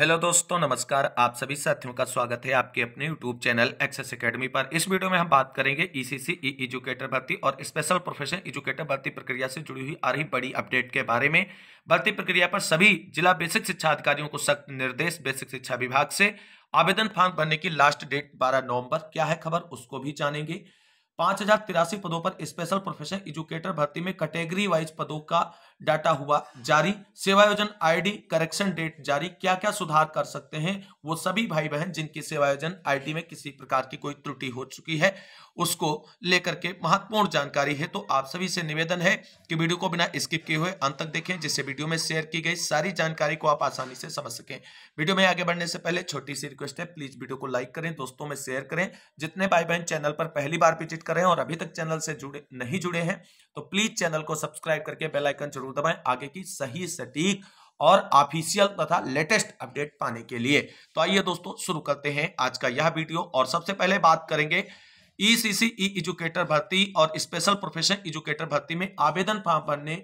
hello दोस्तों नमस्कार आप सभी साथियों का स्वागत है आपके अपने यूट्यूब चैनल एक्सेस एकेडमी पर इस वीडियो में हम बात करेंगे ईसीसी ई एजुकेटर भर्ती और स्पेशल प्रोफेशन एजुकेटर भर्ती प्रक्रिया से जुड़ी हुई आ रही बड़ी अपडेट के बारे में भर्ती प्रक्रिया पर सभी जिला बेसिक शिक्षा अधिकारियों को सख्त निर्देश बेसिक शिक्षा विभाग से आवेदन फॉर्म भरने की लास्ट डेट बारह नवम्बर क्या है खबर उसको भी जानेंगे पांच पदों पर स्पेशल प्रोफेशन एजुकेटर भर्ती में कैटेगरी वाइज पदों का डाटा हुआ जारी सेवायोजन आईडी करेक्शन डेट जारी क्या क्या सुधार कर सकते हैं वो सभी भाई बहन जिनकी सेवायोजन आईडी में किसी प्रकार की कोई त्रुटि हो चुकी है उसको लेकर के महत्वपूर्ण जानकारी है तो आप सभी से निवेदन है कि वीडियो को बिना स्किप किए हुए अंत तक देखें जिससे वीडियो में शेयर की गई सारी जानकारी को आप आसानी से समझ सकें वीडियो में आगे बढ़ने से पहले छोटी सी रिक्वेस्ट है प्लीज वीडियो को लाइक करें दोस्तों में शेयर करें जितने भाई बहन चैनल पर पहली बार विजिट करें और अभी तक चैनल से जुड़े नहीं जुड़े हैं तो प्लीज चैनल को सब्सक्राइब करके बेलाइकन जरूर जरूर दबाएं आगे की सही सटीक और ऑफिशियल तथा लेटेस्ट अपडेट पाने के लिए तो आइए दोस्तों शुरू करते हैं आज का यह वीडियो और सबसे पहले बात करेंगे ई e एजुकेटर भर्ती और स्पेशल प्रोफेशन एजुकेटर भर्ती में आवेदन फॉर्म भरने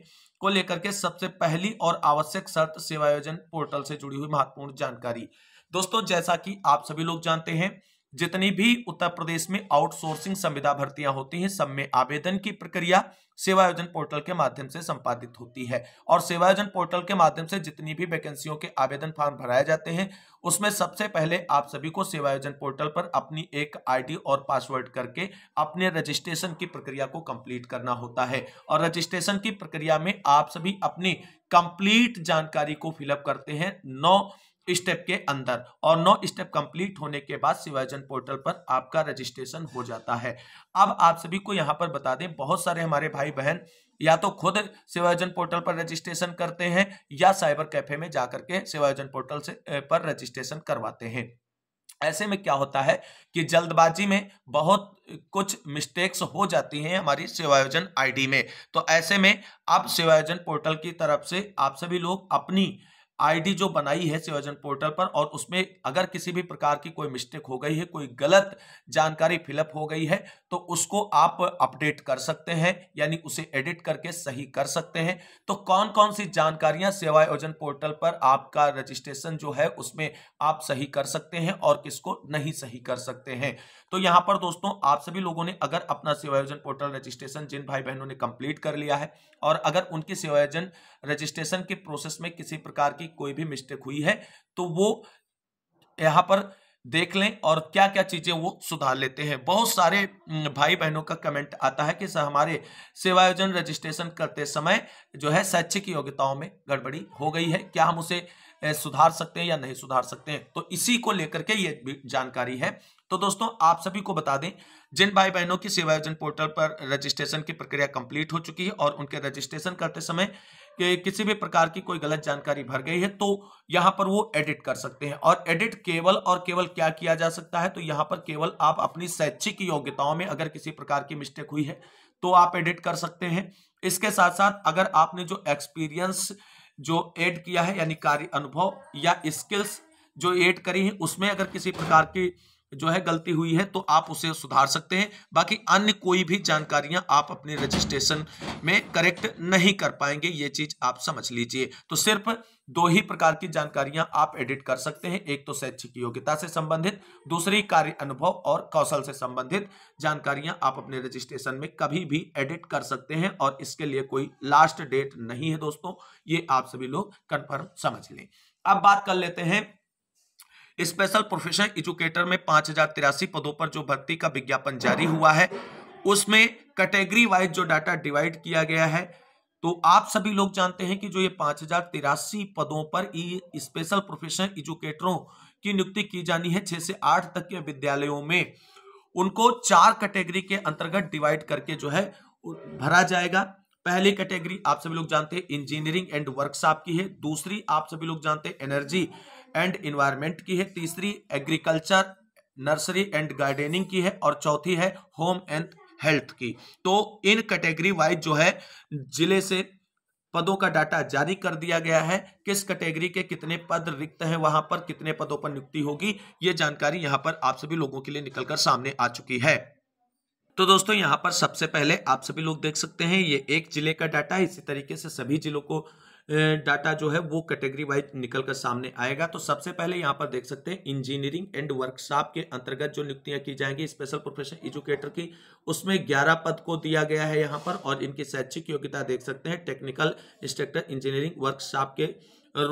को लेकर के सबसे पहली और आवश्यक शर्त सेवायोजन पोर्टल से जुड़ी हुई महत्वपूर्ण जानकारी दोस्तों जैसा कि आप सभी लोग जानते हैं जितनी भी उत्तर प्रदेश में आउटसोर्सिंग संविदा भर्तियां होती हैं सब में आवेदन की प्रक्रिया सेवायोजन पोर्टल के माध्यम से संपादित होती है और सेवायोजन पोर्टल के माध्यम से जितनी भी वैकेंसियों के आवेदन फॉर्म भराए जाते हैं उसमें सबसे पहले आप सभी को सेवायोजन पोर्टल पर अपनी एक आईडी और पासवर्ड करके अपने रजिस्ट्रेशन की प्रक्रिया को कंप्लीट करना होता है और रजिस्ट्रेशन की प्रक्रिया में आप सभी अपनी कंप्लीट जानकारी को फिलअप करते हैं नौ स्टेप के अंदर और नौ स्टेप कंप्लीट होने के बाद सिवाजन पोर्टल पर आपका रजिस्ट्रेशन हो जाता है अब आप सभी को यहाँ पर बता दें बहुत सारे हमारे भाई बहन या तो खुद सेवायोजन पोर्टल पर रजिस्ट्रेशन करते हैं या साइबर कैफे में जाकर के सेवायोजन पोर्टल से पर रजिस्ट्रेशन करवाते हैं ऐसे में क्या होता है कि जल्दबाजी में बहुत कुछ मिस्टेक्स हो जाती हैं हमारी सेवायोजन आईडी में तो ऐसे में आप सेवायोजन पोर्टल की तरफ से आप सभी लोग अपनी आईडी जो बनाई है सेवाजन पोर्टल पर और उसमें अगर किसी भी प्रकार की कोई मिस्टेक हो गई है कोई गलत जानकारी फिलअप हो गई है तो उसको आप अपडेट कर सकते हैं यानी उसे एडिट करके सही कर सकते हैं तो कौन कौन सी जानकारियां सेवा आयोजन पोर्टल पर आपका रजिस्ट्रेशन जो है उसमें आप सही कर सकते हैं और किसको नहीं सही कर सकते हैं तो यहाँ पर दोस्तों आप सभी लोगों ने अगर अपना सेवायोजन पोर्टल रजिस्ट्रेशन जिन भाई बहनों ने कंप्लीट कर लिया है और अगर उनके सेवायोजन रजिस्ट्रेशन के प्रोसेस में किसी प्रकार की कोई भी मिस्टेक हुई है तो वो यहाँ पर देख लें और क्या क्या चीज़ें वो सुधार लेते हैं बहुत सारे भाई बहनों का कमेंट आता है कि हमारे सेवायोजन रजिस्ट्रेशन करते समय जो है शैक्षिक योग्यताओं में गड़बड़ी हो गई है क्या हम उसे सुधार सकते हैं या नहीं सुधार सकते हैं तो इसी को लेकर के ये जानकारी है तो दोस्तों आप सभी को बता दें जिन भाई बहनों की सेवायोजन पोर्टल पर रजिस्ट्रेशन की प्रक्रिया कंप्लीट हो चुकी है और उनके रजिस्ट्रेशन करते समय कि किसी भी प्रकार की कोई गलत जानकारी भर गई है तो यहाँ पर वो एडिट कर सकते हैं और एडिट केवल और केवल क्या किया जा सकता है तो यहाँ पर केवल आप अपनी शैक्षिक योग्यताओं में अगर किसी प्रकार की मिस्टेक हुई है तो आप एडिट कर सकते हैं इसके साथ साथ अगर आपने जो एक्सपीरियंस जो एड किया है यानी कार्य अनुभव या स्किल्स जो एड करी है उसमें अगर किसी प्रकार की जो है गलती हुई है तो आप उसे सुधार सकते हैं बाकी अन्य कोई भी जानकारियां आप अपने रजिस्ट्रेशन में करेक्ट नहीं कर पाएंगे ये चीज आप समझ लीजिए तो सिर्फ दो ही प्रकार की जानकारियां आप एडिट कर सकते हैं एक तो शैक्षिक योग्यता से संबंधित दूसरी कार्य अनुभव और कौशल से संबंधित जानकारियां आप अपने रजिस्ट्रेशन में कभी भी एडिट कर सकते हैं और इसके लिए कोई लास्ट डेट नहीं है दोस्तों ये आप सभी लोग कन्फर्म समझ लें अब बात कर लेते हैं स्पेशल प्रोफेशनल एजुकेटर में पांच हजार तिरासी पदों पर जो भर्ती का विज्ञापन जारी हुआ है उसमें कैटेगरी वाइज जो डाटा डिवाइड किया गया है तो आप सभी लोग जानते हैं कि जो ये पांच हजार तिरासी पदों पर स्पेशल प्रोफेशनल एजुकेटरों की नियुक्ति की जानी है छह से आठ तक के विद्यालयों में उनको चार कैटेगरी के अंतर्गत डिवाइड करके जो है भरा जाएगा पहली कैटेगरी आप सभी लोग जानते हैं इंजीनियरिंग एंड वर्कशॉप की है दूसरी आप सभी लोग जानते हैं एनर्जी एंड इन्वायरमेंट की है तीसरी एग्रीकल्चर नर्सरी एंड गार्डनिंग की है और चौथी है होम एंड हेल्थ की तो इन कैटेगरी वाइज जो है जिले से पदों का डाटा जारी कर दिया गया है किस कैटेगरी के कितने पद रिक्त हैं वहां पर कितने पदों पर नियुक्ति होगी ये जानकारी यहां पर आप सभी लोगों के लिए निकलकर सामने आ चुकी है तो दोस्तों यहाँ पर सबसे पहले आप सभी लोग देख सकते हैं ये एक जिले का डाटा है इसी तरीके से सभी जिलों को डाटा जो है वो कैटेगरी वाइज निकल कर सामने आएगा तो सबसे पहले यहाँ पर देख सकते हैं इंजीनियरिंग एंड वर्कशॉप के अंतर्गत जो नियुक्तियां की जाएंगी स्पेशल प्रोफेशनल एजुकेटर की उसमें ग्यारह पद को दिया गया है यहाँ पर और इनकी शैक्षिक योग्यता देख सकते हैं टेक्निकल इंस्ट्रक्टर इंजीनियरिंग वर्कशॉप के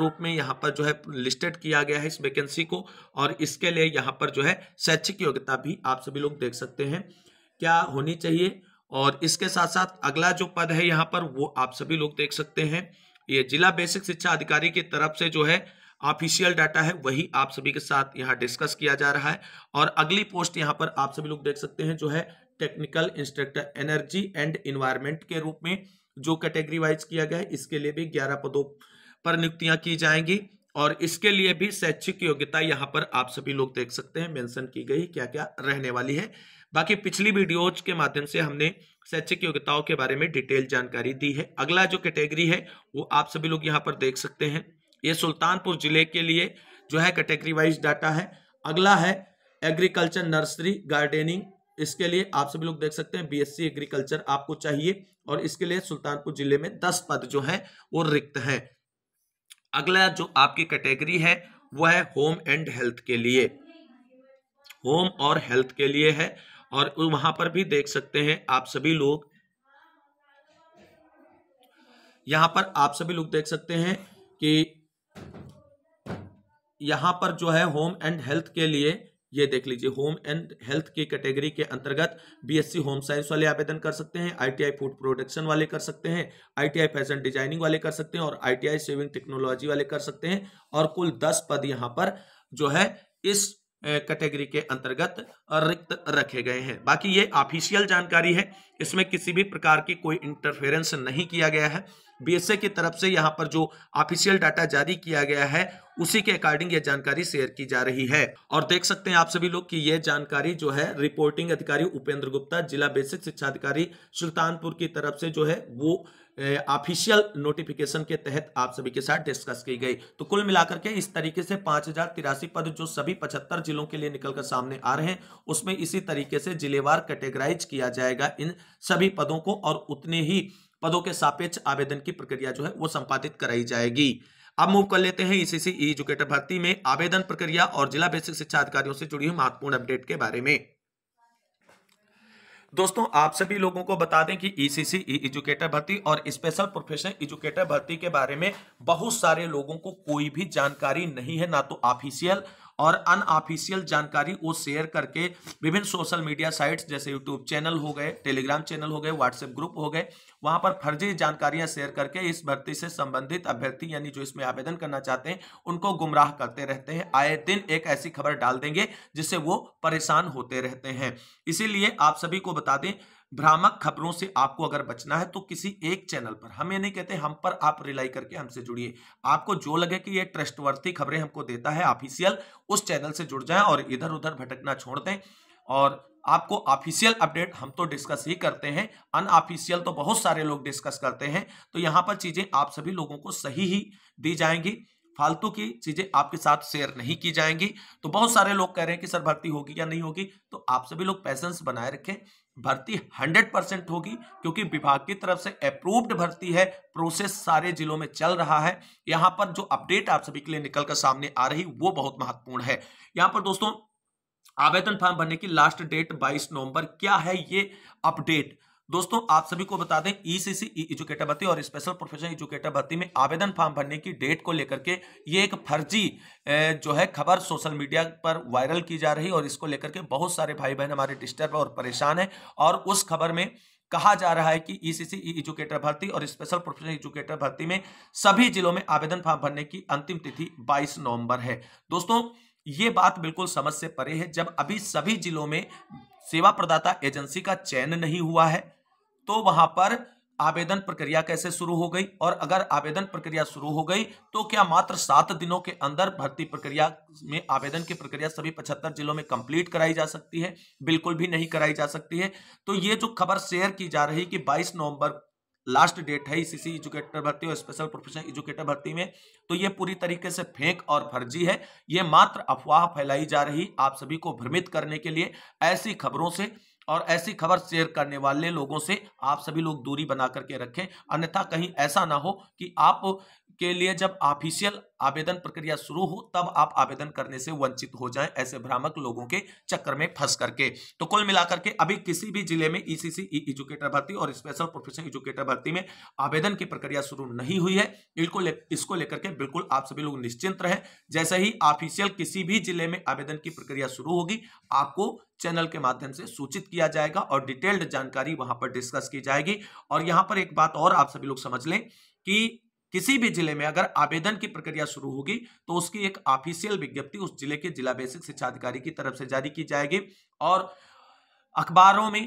रूप में यहाँ पर जो है लिस्टेड किया गया है इस वैकेंसी को और इसके लिए यहाँ पर जो है शैक्षिक योग्यता भी आप सभी लोग देख सकते हैं क्या होनी चाहिए और इसके साथ साथ अगला जो पद है यहाँ पर वो आप सभी लोग देख सकते हैं ये जिला बेसिक शिक्षा अधिकारी की तरफ से जो है ऑफिशियल डाटा है वही आप सभी के साथ यहाँ डिस्कस किया जा रहा है और अगली पोस्ट यहाँ पर आप सभी लोग देख सकते हैं जो है technical instructor energy and environment के रूप में जो कैटेगरी वाइज किया गया है इसके लिए भी ग्यारह पदों पर नियुक्तियां की जाएंगी और इसके लिए भी शैक्षिक योग्यता यहाँ पर आप सभी लोग देख सकते हैं मेंशन की गई क्या क्या रहने वाली है बाकी पिछली वीडियोज के माध्यम से हमने शैक्षिक योग्यताओं के बारे में डिटेल जानकारी दी है अगला जो कैटेगरी है वो आप सभी लोग यहाँ पर देख सकते हैं ये सुल्तानपुर जिले के लिए जो है कैटेगरी वाइज डाटा है अगला है एग्रीकल्चर नर्सरी गार्डनिंग इसके लिए आप सभी लोग देख सकते हैं बीएससी एग्रीकल्चर आपको चाहिए और इसके लिए सुल्तानपुर जिले में दस पद जो है वो रिक्त है अगला जो आपकी कैटेगरी है वह है होम एंड हेल्थ के लिए होम और हेल्थ के लिए है और वहां पर भी देख सकते हैं आप सभी लोग यहां पर आप सभी लोग देख सकते हैं कि यहां पर जो है होम एंड हेल्थ के लिए ये देख लीजिए होम एंड हेल्थ की कैटेगरी के अंतर्गत बीएससी होम साइंस वाले आवेदन कर सकते हैं आईटीआई फूड प्रोडक्शन वाले कर सकते हैं आईटीआई फैशन डिजाइनिंग वाले कर सकते हैं और आईटीआई सेविंग टेक्नोलॉजी वाले कर सकते हैं और कुल दस पद यहां पर जो है इस कैटेगरी के अंतर्गत रिक्त रखे गए हैं बाकी ये ऑफिशियल जानकारी है इसमें किसी भी प्रकार की कोई इंटरफेरेंस नहीं किया गया है ए की तरफ से यहाँ पर जो ऑफिशियल डाटा जारी किया गया है उसी के अकॉर्डिंग यह जानकारी शेयर की जा रही है और देख सकते हैं आप सभी लोग कि यह जानकारी जो है रिपोर्टिंग अधिकारी उपेंद्र गुप्ता जिला बेसिक शिक्षा अधिकारी सुल्तानपुर की तरफ से जो है वो ऑफिशियल नोटिफिकेशन के तहत आप सभी के साथ डिस्कस की गई तो कुल मिलाकर के इस तरीके से पांच हजार तिरासी पद जो सभी पचहत्तर जिलों के लिए निकलकर सामने आ रहे हैं उसमें इसी तरीके से जिलेवार कैटेगराइज किया जाएगा इन सभी पदों को और उतने ही पदों के सापेक्ष आवेदन की प्रक्रिया जो है वो संपादित कराई जाएगी अब मूव कर लेते हैं इसी e एजुकेटर भर्ती में आवेदन प्रक्रिया और जिला बेसिक शिक्षा अधिकारियों से जुड़ी हुई महत्वपूर्ण अपडेट के बारे में दोस्तों आप सभी लोगों को बता दें कि ईसीसी ई एजुकेटर भर्ती और स्पेशल प्रोफेशनल एजुकेटर भर्ती के बारे में बहुत सारे लोगों को कोई भी जानकारी नहीं है ना तो ऑफिशियल और अनऑफिशियल जानकारी वो शेयर करके विभिन्न सोशल मीडिया साइट्स जैसे यूट्यूब चैनल हो गए टेलीग्राम चैनल हो गए व्हाट्सएप ग्रुप हो गए वहां पर फर्जी जानकारियां शेयर करके इस भर्ती से संबंधित अभ्यर्थी यानी जो इसमें आवेदन करना चाहते हैं उनको गुमराह करते रहते हैं आए दिन एक ऐसी खबर डाल देंगे जिससे वो परेशान होते रहते हैं इसीलिए आप सभी को बता दें भ्रामक खबरों से आपको अगर बचना है तो किसी एक चैनल पर हम ये नहीं कहते हम पर आप रिलाई करके हमसे जुड़िए आपको जो लगे कि ये ट्रस्टवर्थी खबरें हमको देता है ऑफिशियल उस चैनल से जुड़ जाएं और इधर उधर भटकना छोड़ दें और आपको ऑफिशियल अपडेट हम तो डिस्कस ही करते हैं अनऑफिशियल तो बहुत सारे लोग डिस्कस करते हैं तो यहाँ पर चीज़ें आप सभी लोगों को सही ही दी जाएंगी फालतू की चीज़ें आपके साथ शेयर नहीं की जाएंगी तो बहुत सारे लोग कह रहे हैं कि सर भर्ती होगी या नहीं होगी तो आप सभी लोग पैसेंस बनाए रखें भर्ती 100 परसेंट होगी क्योंकि विभाग की तरफ से अप्रूव्ड भर्ती है प्रोसेस सारे जिलों में चल रहा है यहां पर जो अपडेट आप सभी के लिए निकल कर सामने आ रही वो बहुत महत्वपूर्ण है यहां पर दोस्तों आवेदन फॉर्म भरने की लास्ट डेट 22 नवंबर क्या है ये अपडेट दोस्तों आप सभी को बता दें ईसीसी ई एजुकेटर भर्ती और स्पेशल प्रोफेशनल एजुकेटर भर्ती में आवेदन फॉर्म भरने की डेट को लेकर के ये एक फर्जी जो है खबर सोशल मीडिया पर वायरल की जा रही और इसको लेकर के बहुत सारे भाई बहन हमारे डिस्टर्ब और परेशान है और उस खबर में कहा जा रहा है कि ईसीसी ई एजुकेटर भर्ती और स्पेशल प्रोफेशनल एजुकेटर भर्ती में सभी जिलों में आवेदन फॉर्म भरने की अंतिम तिथि 22 नवंबर है दोस्तों ये बात बिल्कुल समझ से परे है जब अभी सभी जिलों में सेवा प्रदाता एजेंसी का चयन नहीं हुआ है तो वहां पर आवेदन प्रक्रिया कैसे शुरू हो गई और अगर आवेदन प्रक्रिया शुरू हो गई तो क्या मात्र सात दिनों के अंदर भर्ती प्रक्रिया में आवेदन की प्रक्रिया सभी पचहत्तर जिलों में कंप्लीट कराई जा सकती है बिल्कुल भी नहीं कराई जा सकती है तो ये जो खबर शेयर की जा रही कि 22 नवंबर लास्ट डेट है सीसी एजुकेटर भर्ती और स्पेशल प्रोफेशनल एजुकेटर भर्ती में तो ये पूरी तरीके से फेंक और फर्जी है ये मात्र अफवाह फैलाई जा रही आप सभी को भ्रमित करने के लिए ऐसी खबरों से और ऐसी खबर शेयर करने वाले लोगों से आप सभी लोग दूरी बना करके रखें अन्यथा कहीं ऐसा ना हो कि आप के लिए जब ऑफिशियल आवेदन प्रक्रिया शुरू हो तब आप आवेदन करने से वंचित हो जाएं ऐसे भ्रामक लोगों के चक्कर में फंस करके तो कुल मिलाकर के अभी किसी भी जिले में ईसीसी e एजुकेटर e भर्ती और स्पेशल प्रोफेशनल एजुकेटर भर्ती में आवेदन की प्रक्रिया शुरू नहीं हुई है इसको ले, इसको लेकर के बिल्कुल आप सभी लोग निश्चिंत रहे जैसे ही ऑफिशियल किसी भी जिले में आवेदन की प्रक्रिया शुरू होगी आपको चैनल के माध्यम से सूचित किया जाएगा और डिटेल्ड जानकारी वहां पर डिस्कस की जाएगी और यहां पर एक बात और आप सभी लोग समझ लें कि किसी भी जिले में अगर आवेदन की प्रक्रिया शुरू होगी तो उसकी एक ऑफिशियल विज्ञप्ति उस जिले के जिला बेसिक शिक्षा अधिकारी की तरफ से जारी की जाएगी और अखबारों में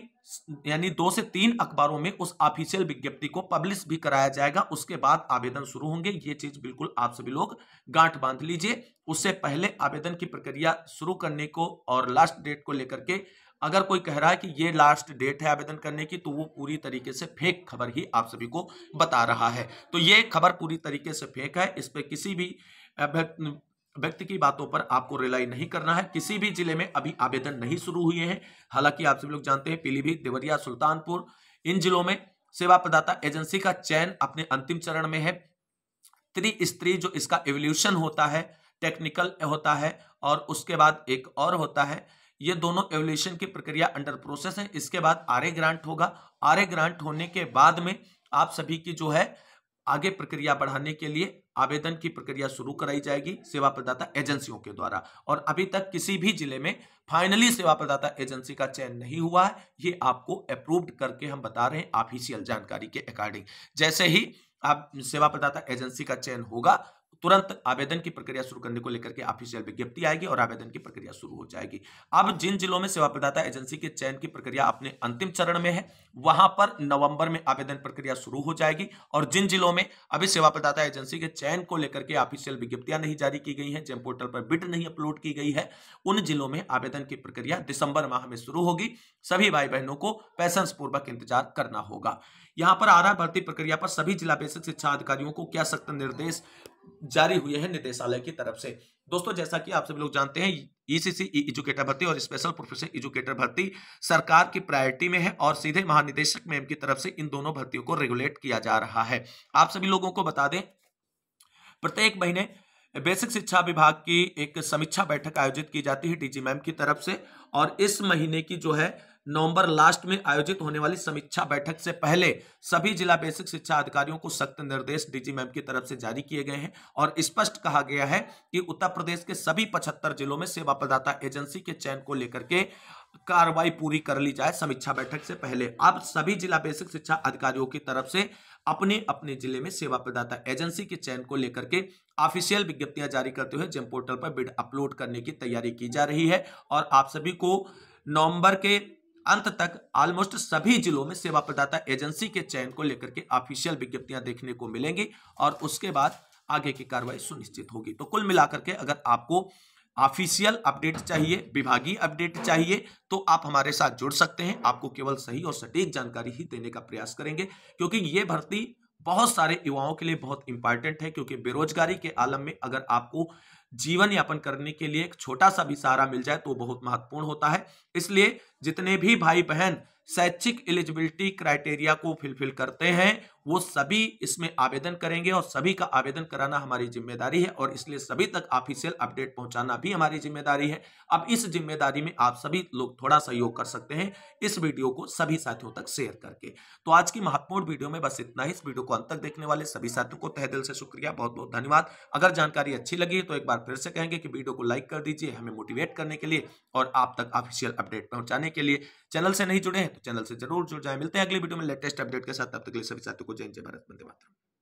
यानी दो से तीन अखबारों में उस ऑफिशियल विज्ञप्ति को पब्लिश भी कराया जाएगा उसके बाद आवेदन शुरू होंगे ये चीज बिल्कुल आप सभी लोग गांठ बांध लीजिए उससे पहले आवेदन की प्रक्रिया शुरू करने को और लास्ट डेट को लेकर के अगर कोई कह रहा है कि ये लास्ट डेट है आवेदन करने की तो वो पूरी तरीके से फेक खबर ही आप सभी को बता रहा है तो ये खबर पूरी तरीके से फेक है इस पर किसी भी व्यक्ति की बातों पर आपको रिलाई नहीं करना है किसी भी जिले में अभी आवेदन नहीं शुरू हुए हैं हालांकि आप सभी लोग जानते हैं पीलीभीत देवरिया सुल्तानपुर इन जिलों में सेवा प्रदाता एजेंसी का चयन अपने अंतिम चरण में है स्त्री जो इसका एवोल्यूशन होता है टेक्निकल होता है और उसके बाद एक और होता है ये दोनों एवोल्यूशन की प्रक्रिया अंडर प्रोसेस है इसके बाद आर ए ग्रांट होगा आर ए ग्रांट होने के बाद में आप सभी की जो है आगे प्रक्रिया बढ़ाने के लिए आवेदन की प्रक्रिया शुरू कराई जाएगी सेवा प्रदाता एजेंसियों के द्वारा और अभी तक किसी भी जिले में फाइनली सेवा प्रदाता एजेंसी का चयन नहीं हुआ है ये आपको अप्रूव्ड करके हम बता रहे हैं ऑफिशियल जानकारी के अकॉर्डिंग जैसे ही आप सेवा प्रदाता एजेंसी का चयन होगा तुरंत आवेदन की प्रक्रिया शुरू करने को लेकर के ऑफिशियल विज्ञप्ति आएगी और आवेदन की प्रक्रिया शुरू हो जाएगी अब जिन जिलों में सेवा प्रदाता एजेंसी के चयन की प्रक्रिया अपने अंतिम चरण में है वहां पर नवंबर में आवेदन प्रक्रिया शुरू हो जाएगी और जिन जिलों में अभी सेवा प्रदाता एजेंसी के चयन को लेकर के ऑफिशियल विज्ञप्तियां नहीं जारी की गई है जेम पोर्टल पर बिड नहीं अपलोड की गई है उन जिलों में आवेदन की प्रक्रिया दिसंबर माह में शुरू होगी सभी भाई बहनों को पैसेंस पूर्वक इंतजार करना होगा यहां पर आ रहा भर्ती प्रक्रिया पर सभी जिला बेसिक शिक्षा अधिकारियों को क्या सख्त निर्देश जारी हुए हैं निदेशालय की तरफ से दोस्तों जैसा कि आप सभी लोग जानते हैं ईसीसी e एजुकेटर e भर्ती और स्पेशल प्रोफेशनल एजुकेटर भर्ती सरकार की प्रायोरिटी में है और सीधे महानिदेशक मैम की तरफ से इन दोनों भर्तियों को रेगुलेट किया जा रहा है आप सभी लोगों को बता दें प्रत्येक महीने बेसिक शिक्षा विभाग की एक समीक्षा बैठक आयोजित की जाती है डीजी मैम की तरफ से और इस महीने की जो है नवंबर लास्ट में आयोजित होने वाली समीक्षा बैठक से पहले सभी जिला बेसिक शिक्षा अधिकारियों को सख्त निर्देश डीजी मैम की तरफ से जारी किए गए हैं और स्पष्ट कहा गया है कि उत्तर प्रदेश के सभी पचहत्तर जिलों में सेवा प्रदाता एजेंसी के चयन को लेकर के कार्रवाई पूरी कर ली जाए समीक्षा बैठक से पहले अब सभी जिला बेसिक शिक्षा अधिकारियों की तरफ से अपने अपने जिले में सेवा प्रदाता एजेंसी के चयन को लेकर के ऑफिशियल विज्ञप्तियां जारी करते हुए जेम पोर्टल पर बिड अपलोड करने की तैयारी की जा रही है और आप सभी को नवंबर के अंत तक ऑलमोस्ट सभी जिलों में सेवा प्रदाता एजेंसी के चयन को लेकर के ऑफिशियल विज्ञप्तियां देखने को मिलेंगी और उसके बाद आगे की कार्रवाई सुनिश्चित होगी तो कुल मिलाकर के अगर आपको ऑफिशियल अपडेट चाहिए विभागीय अपडेट चाहिए तो आप हमारे साथ जुड़ सकते हैं आपको केवल सही और सटीक जानकारी ही देने का प्रयास करेंगे क्योंकि ये भर्ती बहुत सारे युवाओं के लिए बहुत इंपॉर्टेंट है क्योंकि बेरोजगारी के आलम में अगर आपको जीवन यापन करने के लिए एक छोटा सा भी सहारा मिल जाए तो बहुत महत्वपूर्ण होता है इसलिए जितने भी भाई बहन शैक्षिक एलिजिबिलिटी क्राइटेरिया को फुलफिल करते हैं वो सभी इसमें आवेदन करेंगे और सभी का आवेदन कराना हमारी जिम्मेदारी है और इसलिए सभी तक ऑफिशियल अपडेट पहुंचाना भी हमारी जिम्मेदारी है अब इस जिम्मेदारी में आप सभी लोग थोड़ा सहयोग कर सकते हैं इस वीडियो को सभी साथियों तक शेयर करके तो आज की महत्वपूर्ण वीडियो में बस इतना ही इस वीडियो को अंत तक देखने वाले सभी साथियों को तह दिल से शुक्रिया बहुत बहुत धन्यवाद अगर जानकारी अच्छी लगी तो एक बार फिर से कहेंगे कि वीडियो को लाइक कर दीजिए हमें मोटिवेट करने के लिए और आप तक ऑफिशियल अपडेट पहुंचाने जानने के लिए चैनल से नहीं जुड़े हैं तो चैनल से जरूर जुड़ जाए मिलते हैं अगले वीडियो में लेटेस्ट अपडेट के साथ अब तक के लिए सभी साथियों को जय जय भारत बंदे मातरम